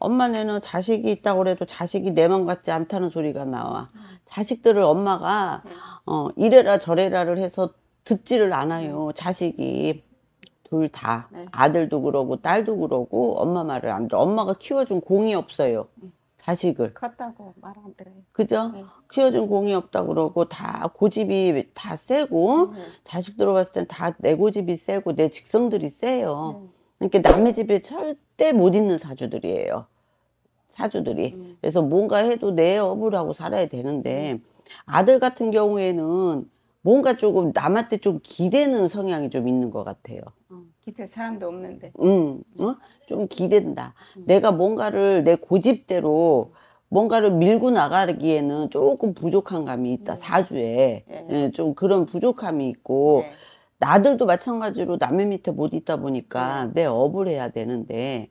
엄마네는 자식이 있다고 해도 자식이 내 맘 같지 않다는 소리가 나와. 자식들을 엄마가 음. 어, 이래라 저래라를 해서 듣지를 않아요. 음. 자식이 둘 다. 네. 아들도 그러고 딸도 그러고 엄마 말을 안 들어. 엄마가 키워준 공이 없어요. 음. 자식을 컸다고 말 안 들어요. 그죠? 네. 키워준 공이 없다 그러고 다 고집이 다 세고 네. 자식 들어봤을 땐 다 내 고집이 세고 내 직성들이 세요. 네. 이렇게 그러니까 남의 집에 절대 못 있는 사주들이에요. 사주들이. 음. 그래서 뭔가 해도 내 업을 하고 살아야 되는데 음. 아들 같은 경우에는 뭔가 조금 남한테 좀 기대는 성향이 좀 있는 것 같아요. 어, 기댈 사람도 없는데. 음, 어? 좀 기댄다. 음. 내가 뭔가를 내 고집대로 뭔가를 밀고 나가기에는 조금 부족한 감이 있다. 음. 사주에 예. 예, 좀 그런 부족함이 있고. 예. 아들도 마찬가지로 남의 밑에 못 있다 보니까 네. 내 업을 해야 되는데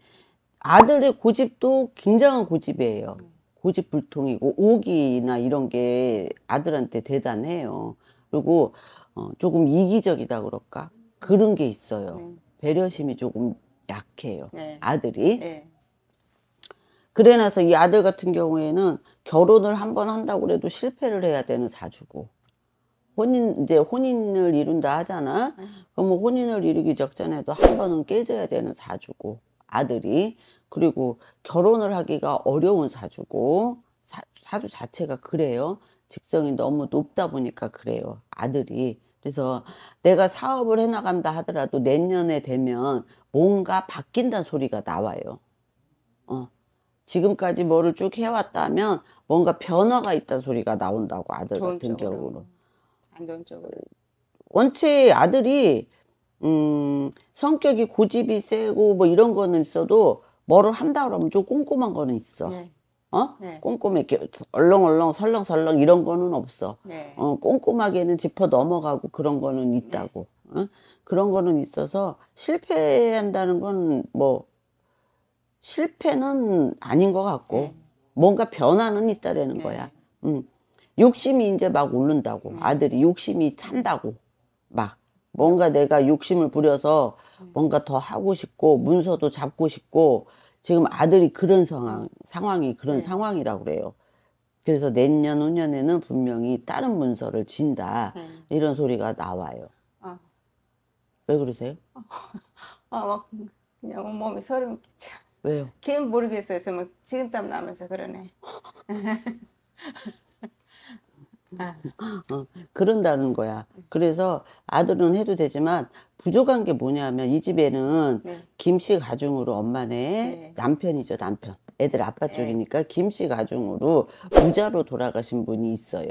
아들의 고집도 굉장한 고집이에요. 네. 고집불통이고 오기나 이런 게 아들한테 대단해요. 그리고 어, 조금 이기적이다 그럴까 그런 게 있어요. 네. 배려심이 조금 약해요. 네. 아들이. 네. 그래 나서 이 아들 같은 경우에는 결혼을 한번 한다고 해도 실패를 해야 되는 사주고 혼인 이제 혼인을 이룬다 하잖아. 그러면 혼인을 이루기 직전에도 한 번은 깨져야 되는 사주고 아들이 그리고 결혼을 하기가 어려운 사주고 사, 사주 자체가 그래요. 직성이 너무 높다 보니까 그래요. 아들이 그래서 내가 사업을 해나간다 하더라도 내년에 되면 뭔가 바뀐다는 소리가 나와요. 어. 지금까지 뭐를 쭉 해왔다면 뭔가 변화가 있다는 소리가 나온다고 아들 같은 경우는. 안정적으로. 원체 아들이 음, 성격이 고집이 세고 뭐 이런 거는 있어도 뭐를 한다 그러면 좀 꼼꼼한 거는 있어. 네. 어? 네. 꼼꼼해. 이렇게 얼렁얼렁 설렁설렁 이런 거는 없어. 네. 어, 꼼꼼하게는 짚어 넘어가고 그런 거는 네. 있다고. 어? 그런 거는 있어서 실패한다는 건 뭐 실패는 아닌 것 같고 네. 뭔가 변화는 있다라는 네. 거야. 음. 욕심이 이제 막 오른다고 음. 아들이 욕심이 찬다고 막 뭔가 내가 욕심을 부려서 음. 뭔가 더 하고 싶고 문서도 잡고 싶고 지금 아들이 그런 상황 상황이 그런 네. 상황이라고 그래요. 그래서 내년 후년에는 분명히 다른 문서를 진다 네. 이런 소리가 나와요. 아. 왜 그러세요? 아막 그냥 몸이 소름 끼쳐. 왜요? 걔는 모르겠어요. 지금 땀 나면서 그러네. 아. 어, 그런다는 거야. 그래서 아들은 해도 되지만 부족한 게 뭐냐면 이 집에는 네. 김씨 가중으로 엄마네 네. 남편이죠 남편. 애들 아빠 네. 쪽이니까 김씨 가중으로 부자로 돌아가신 분이 있어요.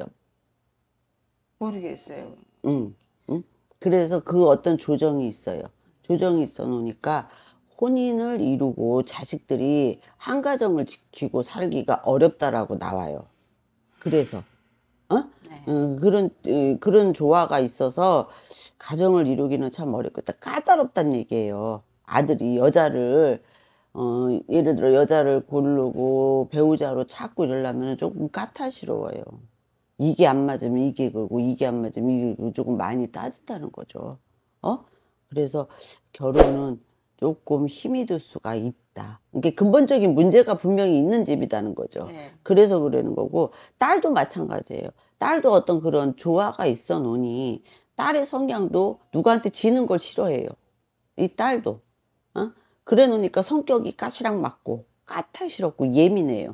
모르겠어요. 응, 응. 그래서 그 어떤 조정이 있어요. 조정이 있어 놓으니까 혼인을 이루고 자식들이 한 가정을 지키고 살기가 어렵다라고 나와요. 그래서 어? 네. 음, 그런 음, 그런 조화가 있어서 가정을 이루기는 참 어렵겠다. 까다롭단 얘기예요. 아들이 여자를 어, 예를 들어 여자를 고르고 배우자로 찾고 이러려면 조금 까탈스러워요. 이게 안 맞으면 이게 그러고 이게 안 맞으면 이게 조금 많이 따진다는 거죠. 어? 그래서 결혼은 조금 힘이 들 수가 있다. 이게 근본적인 문제가 분명히 있는 집이라는 거죠. 네. 그래서 그러는 거고 딸도 마찬가지예요. 딸도 어떤 그런 조화가 있어 놓으니 딸의 성향도 누구한테 지는 걸 싫어해요. 이 딸도. 어? 그래 놓으니까 성격이 까시락 맞고 까탈스럽고 예민해요.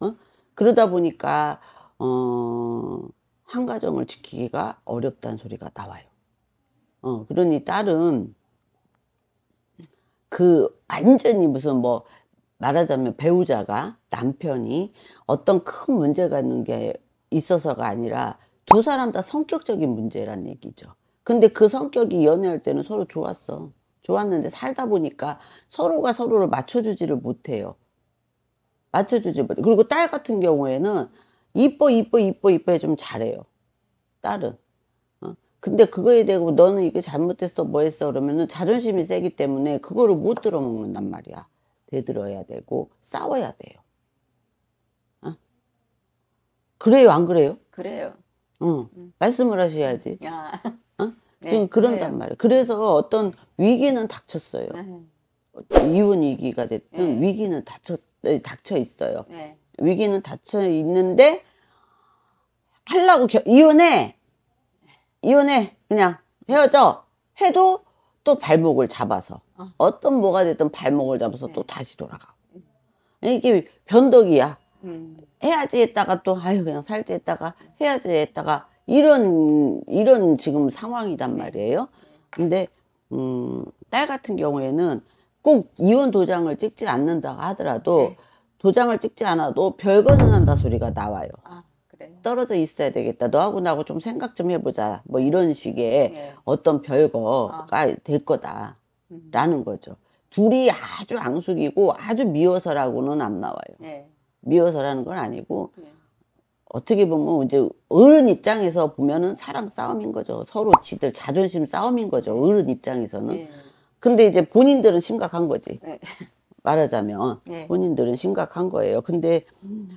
어? 그러다 보니까 어, 한 가정을 지키기가 어렵다는 소리가 나와요. 어, 그러니 딸은 그 완전히 무슨 뭐 말하자면 배우자가 남편이 어떤 큰 문제가 있는 게 있어서가 아니라 두 사람 다 성격적인 문제란 얘기죠. 근데 그 성격이 연애할 때는 서로 좋았어. 좋았는데 살다 보니까 서로가 서로를 맞춰주지를 못해요. 맞춰주지 못해. 그리고 딸 같은 경우에는 이뻐, 이뻐, 이뻐, 이뻐 해주면 잘해요. 딸은. 근데 그거에 대고 너는 이게 잘못됐어뭐 했어 그러면은 자존심이 세기 때문에 그거를 못 들어먹는단 말이야 대들어야 되고 싸워야 돼요 어? 그래요 안 그래요? 그래요 응 어. 음. 말씀을 하셔야지 야. 어? 네, 지금 그런단 그래요. 말이에 그래서 어떤 위기는 닥쳤어요 네. 이혼 위기가 됐든 네. 위기는 닥쳐, 네, 닥쳐 있어요 네. 위기는 닥쳐 있는데 하려고 겨, 이혼해 이혼해 그냥 헤어져 해도 또 발목을 잡아서 어. 떤 뭐가 됐든 발목을 잡아서 네. 또 다시 돌아가 이게 변덕이야 음. 해야지 했다가 또 아유 그냥 살지 했다가 해야지 했다가 이런 이런 지금 상황이단 네. 말이에요 근데 음, 딸 같은 경우에는 꼭 이혼 도장을 찍지 않는다고 하더라도 네. 도장을 찍지 않아도 별거는 한다 소리가 나와요. 아. 떨어져 있어야 되겠다. 너하고 나하고 좀 생각 좀 해보자. 뭐 이런 식의 네. 어떤 별거가 아. 될 거다라는 음. 거죠. 둘이 아주 앙숙이고 아주 미워서라고는 안 나와요. 네. 미워서라는 건 아니고 네. 어떻게 보면 이제 어른 입장에서 보면은 사랑 싸움인 거죠. 서로 지들 자존심 싸움인 거죠. 네. 어른 입장에서는. 네. 근데 이제 본인들은 심각한 거지. 네. 말하자면 네. 본인들은 심각한 거예요. 근데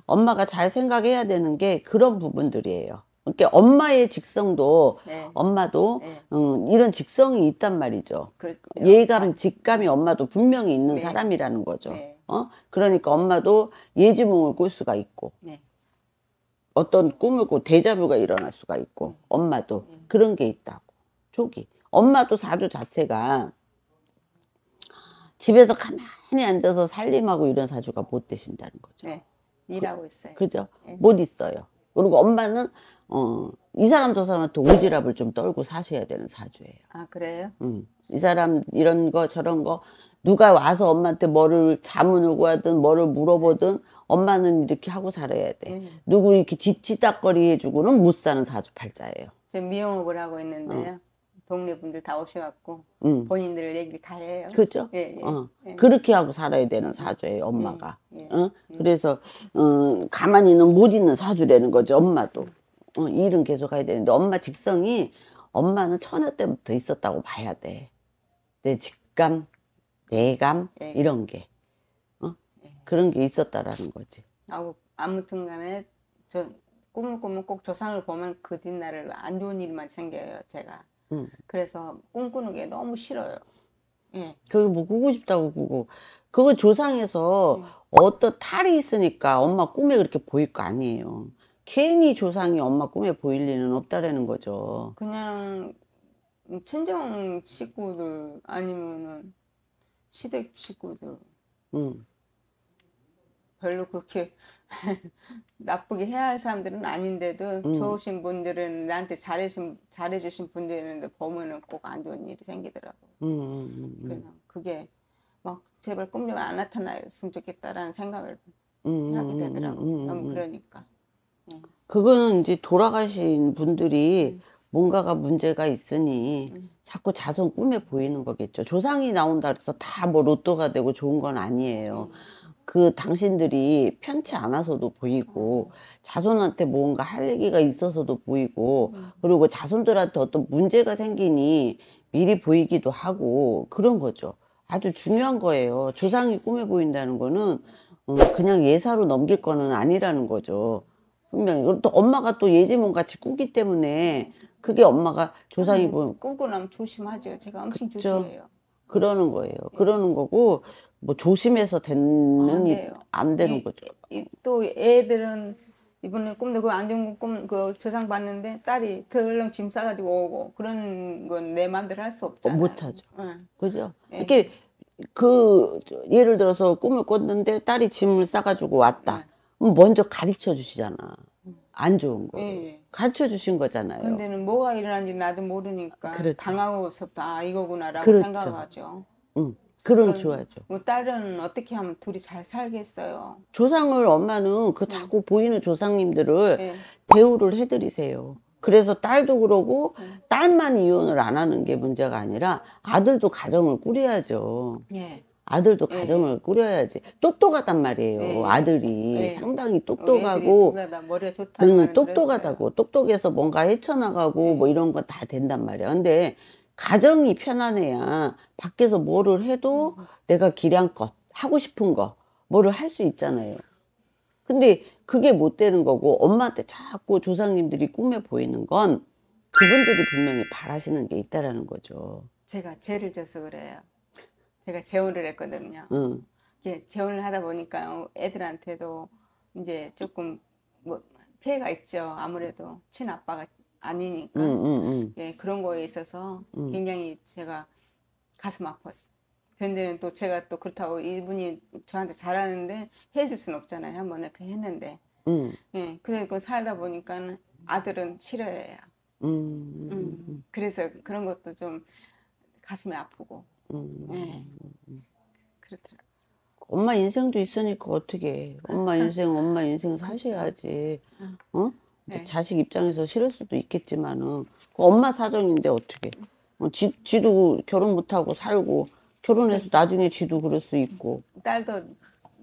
엄마가 잘 생각해야 되는 게 그런 부분들이에요. 그러니까 엄마의 직성도 네. 엄마도 네. 음, 이런 직성이 있단 말이죠. 그렇군요. 예감, 직감이 엄마도 분명히 있는 네. 사람이라는 거죠. 네. 어? 그러니까 엄마도 예지몽을 꿀 수가 있고 네. 어떤 꿈을 꾸고 대자뷰가 일어날 수가 있고 음. 엄마도 음. 그런 게 있다고. 초기 엄마도 사주 자체가 집에서 가만히 앉아서 살림하고 이런 사주가 못 되신다는 거죠. 네. 일하고 있어요. 그, 죠 네. 예. 못 있어요. 그리고 엄마는 어, 이 사람 저 사람한테 오지랖을 좀 떨고 사셔야 되는 사주예요. 아, 그래요? 음. 이 사람 이런 거 저런 거 누가 와서 엄마한테 뭐를 자문을 구하든 뭐를 물어보든 엄마는 이렇게 하고 살아야 돼. 네. 누구 이렇게 뒤치닥거리 해주고는 못 사는 사주 팔자예요. 지금 미용업을 하고 있는데요. 어. 동네 분들 다 오셔갖고 음. 본인들 얘기를 다 해요. 그죠? 렇 예, 예, 어. 예. 그렇게 하고 살아야 되는 사주예요, 예, 엄마가. 예. 어? 예. 그래서 음, 가만히는 못 있는 사주라는 거죠, 엄마도. 어, 일은 계속 해야 되는데 엄마 직성이 엄마는 처녀 때부터 있었다고 봐야 돼. 내 직감, 내 감 이런 게 어? 그런 게 있었다라는 거지. 아우 아무튼간에 저 꿈을 꾸면 꼭 조상을 보면 그 뒷날을 안 좋은 일만 생겨요, 제가. 음. 그래서 꿈꾸는 게 너무 싫어요. 예. 그게 뭐 꾸고 싶다고 꾸고 그거 조상에서 예. 어떤 탈이 있으니까 엄마 꿈에 그렇게 보일 거 아니에요. 괜히 조상이 엄마 꿈에 보일 리는 없다라는 거죠. 그냥 친정 식구들 아니면은 시댁 식구들. 음. 별로 그렇게 나쁘게 해야 할 사람들은 아닌데도 음. 좋으신 분들은 나한테 잘해신, 잘해주신 분들이 있는데 보면은 꼭 안 좋은 일이 생기더라고. 음, 음, 그 그게 막 제발 꿈좀안 나타났으면 좋겠다라는 생각을 음, 하게 되더라고. 너무 그러니까. 네. 그거는 이제 돌아가신 분들이 뭔가가 문제가 있으니 자꾸 자손 꿈에 보이는 거겠죠. 조상이 나온다 그래서 다 뭐 로또가 되고 좋은 건 아니에요. 그 당신들이 편치 않아서도 보이고 어. 자손한테 뭔가 할 얘기가 있어서도 보이고 음. 그리고 자손들한테 어떤 문제가 생기니 미리 보이기도 하고 그런 거죠. 아주 중요한 거예요. 조상이 꿈에 보인다는 거는 어, 그냥 예사로 넘길 거는 아니라는 거죠. 분명히. 그리고 또 엄마가 또 예지몽 같이 꾸기 때문에 그게 엄마가 조상이 보 꾸고 나면 조심하죠. 제가 엄청 그쵸? 조심해요. 그러는 거예요. 그러는 거고 뭐 조심해서 되는 안 되는 이, 거죠. 이, 또 애들은 이번에 꿈도 그 안전 꿈그 조상 봤는데 딸이 덜렁 짐 싸가지고 오고 그런 건 내 마음대로 할수 어, 없잖아요. 어, 못하죠. 응. 그죠? 예. 이렇게 그 예를 들어서 꿈을 꿨는데 딸이 짐을 싸가지고 왔다. 예. 먼저 가르쳐 주시잖아. 안 좋은 거. 예. 예. 가르쳐 주신 거잖아요. 근데는 뭐가 일어난지 나도 모르니까 그렇죠. 당하고서부터 아 이거구나라고 그렇죠. 생각 하죠. 응. 그런 그러니까 좋아죠. 뭐 딸은 어떻게 하면 둘이 잘 살겠어요. 조상을 엄마는 그 네. 자꾸 보이는 조상님들을 네. 대우를 해드리세요. 그래서 딸도 그러고 네. 딸만 이혼을 안 하는 게 문제가 아니라 아들도 가정을 꾸려야죠. 예. 아들도 네, 네. 가정을 꾸려야지 똑똑하단 말이에요. 네. 아들이 네. 상당히 어, 똑똑하고 머리가 좋다. 응, 똑똑하다고 그랬어요. 똑똑해서 뭔가 헤쳐나가고 네. 뭐 이런 거 다 된단 말이야. 근데 가정이 편안해야 밖에서 뭐를 해도 음. 내가 기량껏 하고 싶은 거 뭐를 할 수 있잖아요. 근데 그게 못 되는 거고 엄마한테 자꾸 조상님들이 꿈에 보이는 건 그분들이 분명히 바라시는 게 있다라는 거죠. 제가 죄를 져서 그래요. 제가 재혼을 했거든요. 음. 예, 재혼을 하다 보니까 애들한테도 이제 조금 뭐 피해가 있죠. 아무래도 친아빠가 아니니까. 음, 음, 예, 그런 거에 있어서 굉장히 제가 가슴 아팠어요. 그데또 제가 또 그렇다고 이분이 저한테 잘하는데 해줄 순 없잖아요. 한번 이렇게 했는데. 예, 그래서 살다 보니까 아들은 싫어해요. 음, 그래서 그런 것도 좀 가슴이 아프고. 음. 네. 그렇더 엄마 인생도 있으니까 어떻게 엄마 인생 엄마 인생 그렇죠. 사셔야지 어 네. 뭐 자식 입장에서 싫을 수도 있겠지만은 그 엄마 사정인데 어떻게 어, 지, 지도 결혼 못하고 살고 결혼해서 그렇죠. 나중에 지도 그럴 수 있고 음. 딸도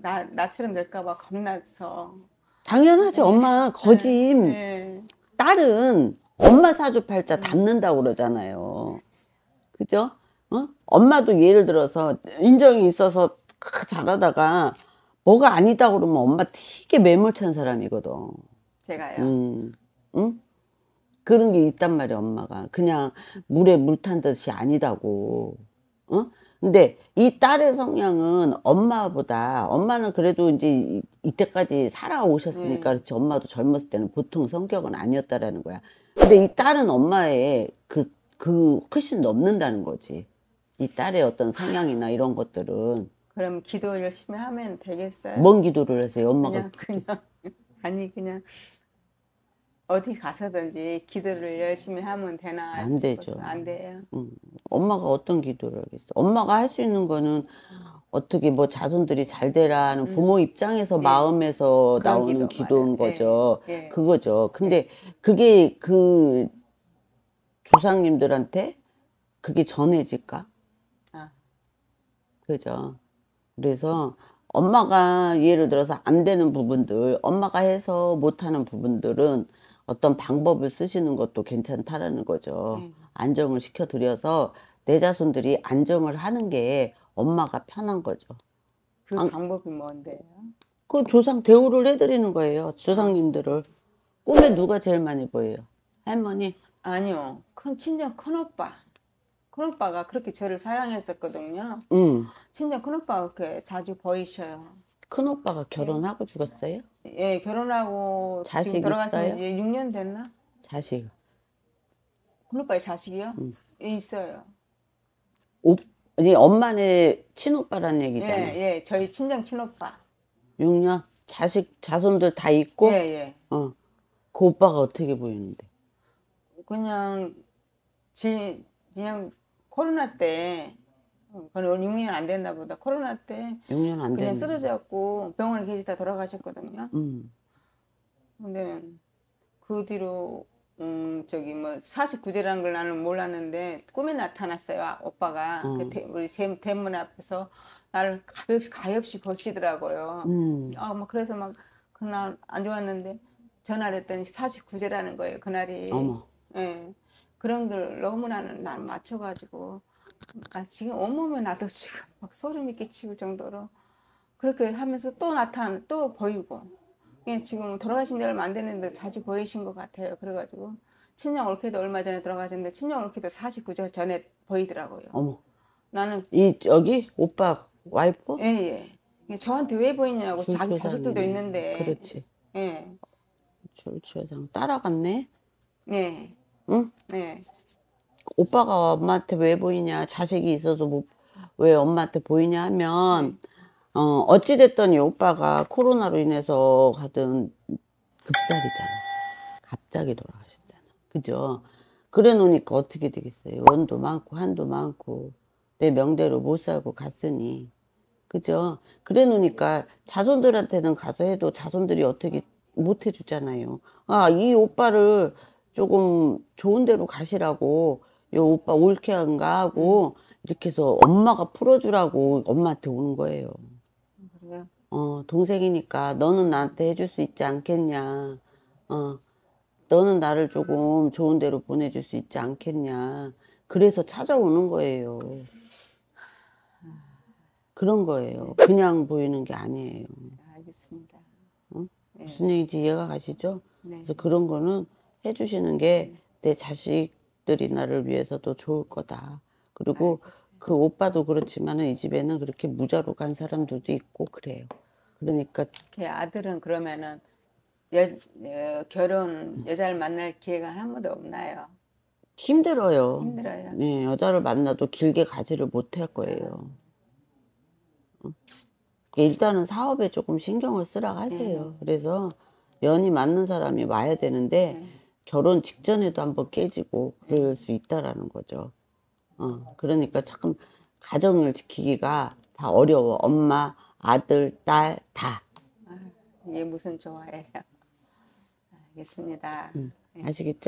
나 나처럼 될까봐 겁나서 당연하지 네. 엄마 네. 거짐 네. 딸은 엄마 사주 팔자 담는다고 음. 그러잖아요 그죠 어? 엄마도 예를 들어서 인정이 있어서 잘하다가 뭐가 아니다 그러면 엄마 되게 매몰찬 사람이거든. 제가요. 음. 응? 그런 게 있단 말이야, 엄마가. 그냥 물에 물 탄 듯이 아니다고. 어? 근데 이 딸의 성향은 엄마보다 엄마는 그래도 이제 이때까지 살아오셨으니까 음. 그렇지 엄마도 젊었을 때는 보통 성격은 아니었다라는 거야. 근데 이 딸은 엄마의 그그 그 훨씬 넘는다는 거지. 이 딸의 어떤 성향이나 이런 것들은 그럼 기도 열심히 하면 되겠어요? 뭔 기도를 하세요? 엄마가 그냥 그냥 아니 그냥 어디 가서든지 기도를 열심히 하면 되나 안 싶어서 안 돼요. 응. 음. 엄마가 어떤 기도를 하겠어? 엄마가 할 수 있는 거는 어떻게 뭐 자손들이 잘 되라는 음. 부모 입장에서 네. 마음에서 나오는 기도 기도인 요 거죠. 네. 그거죠. 근데 그게 그 조상님들한테 그게 전해질까? 그죠. 그래서 엄마가 예를 들어서 안 되는 부분들, 엄마가 해서 못하는 부분들은 어떤 방법을 쓰시는 것도 괜찮다라는 거죠. 네. 안정을 시켜드려서 내 자손들이 안정을 하는 게 엄마가 편한 거죠. 그 안, 방법이 뭔데요? 그 조상 대우를 해드리는 거예요. 조상님들을. 꿈에 누가 제일 많이 보여요? 할머니? 아니요. 큰 친정 큰 오빠. 큰 오빠가 그렇게 저를 사랑했었거든요. 음. 진짜 큰 오빠가 그렇게 자주 보이셔요. 큰 오빠가 예. 결혼하고 죽었어요? 예, 결혼하고 자식 지금 있어요? 결혼 6년 됐나? 자식. 큰 오빠의 자식이요? 음. 예, 있어요. 오, 이제 엄마네 친오빠라 얘기잖아. 요 예, 예, 저희 친정 친오빠. 6년 자식 자손들 다 있고 예, 예. 어. 그 오빠가 어떻게 보이는데? 그냥 지 그냥 코로나 때 어, 그건 6년 안 됐나 보다. 코로나 때 6년 안 그냥 쓰러져갖고 병원에 계시다 돌아가셨거든요. 음. 근데 그 뒤로 음 저기 뭐 49제라는 걸 나는 몰랐는데 꿈에 나타났어요. 아, 오빠가 어. 그 대, 우리 제, 대문 앞에서 나를 가엾이 가엾이 보시더라고요. 음. 아막 뭐 그래서 막 그날 안 좋았는데 전화를 했더니 49제라는 거예요. 그날이. 어머. 예. 그런 걸 너무나 날 맞춰가지고 아, 지금 온몸에 나도 지금 막 소름이 끼치고 정도로 그렇게 하면서 또 나타나 또 보이고 예, 지금 돌아가신 지 얼마 안 됐는데 자주 보이신 것 같아요. 그래가지고 친정 올케도 얼마 전에 돌아가셨는데 친정 올케도 49주 전에 보이더라고요. 어머. 나는 이 여기 오빠 와이프? 예, 예. 예, 저한테 왜 보이냐고 자기 자식들도 있는데. 그렇지. 예. 출출장 따라갔네. 네. 응? 네. 오빠가 엄마한테 왜 보이냐, 자식이 있어서 뭐, 왜 엄마한테 보이냐 하면, 네. 어, 어찌됐든 이 오빠가 코로나로 인해서 가던 급살이잖아. 갑자기 돌아가셨잖아. 그죠? 그래 놓으니까 어떻게 되겠어요? 원도 많고, 한도 많고, 내 명대로 못 살고 갔으니. 그죠? 그래 놓으니까 자손들한테는 가서 해도 자손들이 어떻게 못 해주잖아요. 아, 이 오빠를 조금 좋은 데로 가시라고 요 오빠 올케한가 하고 음. 이렇게 해서 엄마가 풀어주라고 엄마한테 오는 거예요. 그래요? 어, 동생이니까 너는 나한테 해줄 수 있지 않겠냐. 어, 너는 나를 조금 좋은 데로 보내줄 수 있지 않겠냐. 그래서 찾아오는 거예요. 그런 거예요. 그냥 보이는 게 아니에요. 알겠습니다. 응? 네. 무슨 얘기인지 이해가 가시죠? 네. 그래서 그런 거는 해주시는 게 내 자식들이 나를 위해서도 좋을 거다. 그리고 그 오빠도 그렇지만이 집에는 그렇게 무자로 간 사람들도 있고 그래요. 그러니까 걔 아들은 그러면은 여, 여, 결혼 여자를 만날 기회가 한 번도 없나요? 힘들어요. 힘들어요. 네, 여자를 만나도 길게 가지를 못할 거예요. 아. 어? 그러니까 일단은 사업에 조금 신경을 쓰라 하세요. 네. 그래서 연이 맞는 사람이 와야 되는데 네. 결혼 직전에도 한번 깨지고 그럴 수 있다라는 거죠. 어, 그러니까 참 가정을 지키기가 다 어려워. 엄마, 아들, 딸 다. 아, 이게 무슨 좋아해요. 알겠습니다. 음, 네. 아시겠죠?